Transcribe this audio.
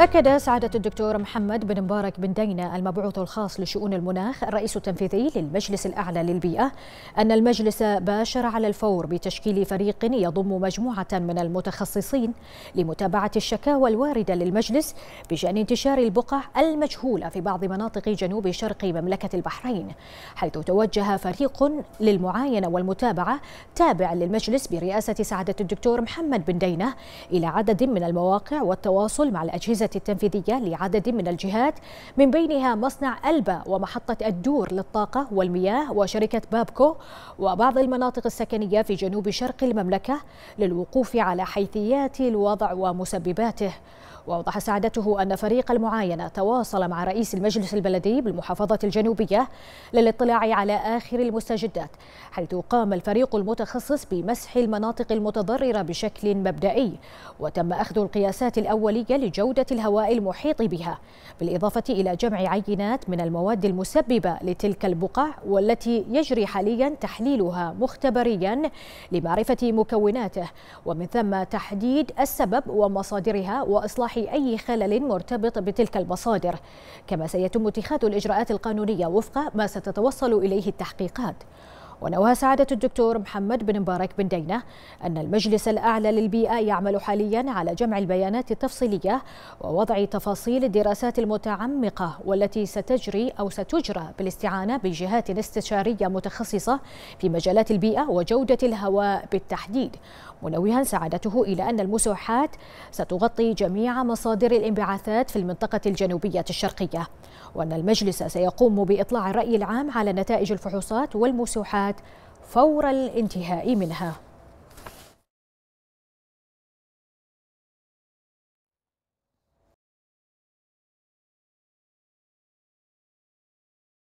أكد سعادة الدكتور محمد بن مبارك بن دينة المبعوث الخاص لشؤون المناخ الرئيس التنفيذي للمجلس الأعلى للبيئة أن المجلس باشر على الفور بتشكيل فريق يضم مجموعة من المتخصصين لمتابعة الشكاوى الواردة للمجلس بشأن انتشار البقع المجهولة في بعض مناطق جنوب شرق مملكة البحرين حيث توجه فريق للمعاينة والمتابعة تابع للمجلس برئاسة سعادة الدكتور محمد بن دينة إلى عدد من المواقع والتواصل مع الأجهزة التنفيذية لعدد من الجهات من بينها مصنع ألبا ومحطة الدور للطاقة والمياه وشركة بابكو وبعض المناطق السكنية في جنوب شرق المملكة للوقوف على حيثيات الوضع ومسبباته وأوضح سعادته أن فريق المعاينة تواصل مع رئيس المجلس البلدي بالمحافظة الجنوبية للاطلاع على آخر المستجدات حيث قام الفريق المتخصص بمسح المناطق المتضررة بشكل مبدئي وتم أخذ القياسات الأولية لجودة الهواء المحيط بها بالإضافة إلى جمع عينات من المواد المسببة لتلك البقع والتي يجري حاليا تحليلها مختبريا لمعرفة مكوناته ومن ثم تحديد السبب ومصادرها وإصلاح إيضاح أي خلل مرتبط بتلك المصادر كما سيتم اتخاذ الإجراءات القانونية وفق ما ستتوصل إليه التحقيقات ونوه سعادة الدكتور محمد بن مبارك بن دينة أن المجلس الأعلى للبيئة يعمل حاليا على جمع البيانات التفصيلية ووضع تفاصيل الدراسات المتعمقة والتي ستجري أو ستجرى بالاستعانة بجهات استشارية متخصصة في مجالات البيئة وجودة الهواء بالتحديد منوها سعادته إلى أن المسوحات ستغطي جميع مصادر الانبعاثات في المنطقة الجنوبية الشرقية وأن المجلس سيقوم بإطلاع الرأي العام على نتائج الفحوصات والمسوحات الإجراءات فور الانتهاء منها